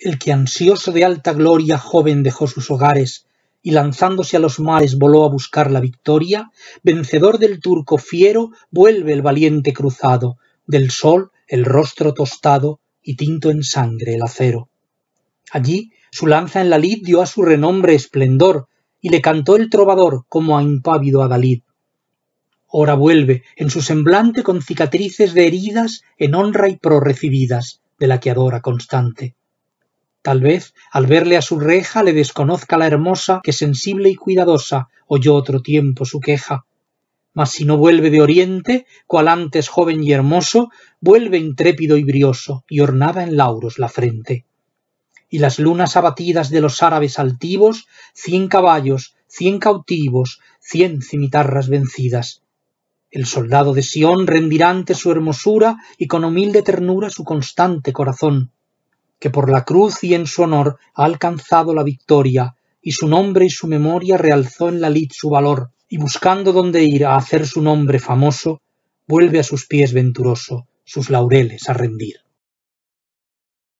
el que ansioso de alta gloria joven dejó sus hogares y lanzándose a los mares voló a buscar la victoria, vencedor del turco fiero vuelve el valiente cruzado, del sol el rostro tostado y tinto en sangre el acero. Allí su lanza en la lid dio a su renombre esplendor, y le cantó el trovador como a impávido Adalid. Ora vuelve en su semblante con cicatrices de heridas en honra y pro recibidas de la que adora constante. Tal vez, al verle a su reja, le desconozca la hermosa, que sensible y cuidadosa oyó otro tiempo su queja. Mas si no vuelve de oriente, cual antes joven y hermoso, vuelve intrépido y brioso, y ornada en lauros la frente. Y las lunas abatidas de los árabes altivos, cien caballos, cien cautivos, cien cimitarras vencidas. El soldado de Sión rendirá ante su hermosura y con humilde ternura su constante corazón que por la cruz y en su honor ha alcanzado la victoria, y su nombre y su memoria realzó en la lid su valor, y buscando dónde ir a hacer su nombre famoso, vuelve a sus pies venturoso sus laureles a rendir.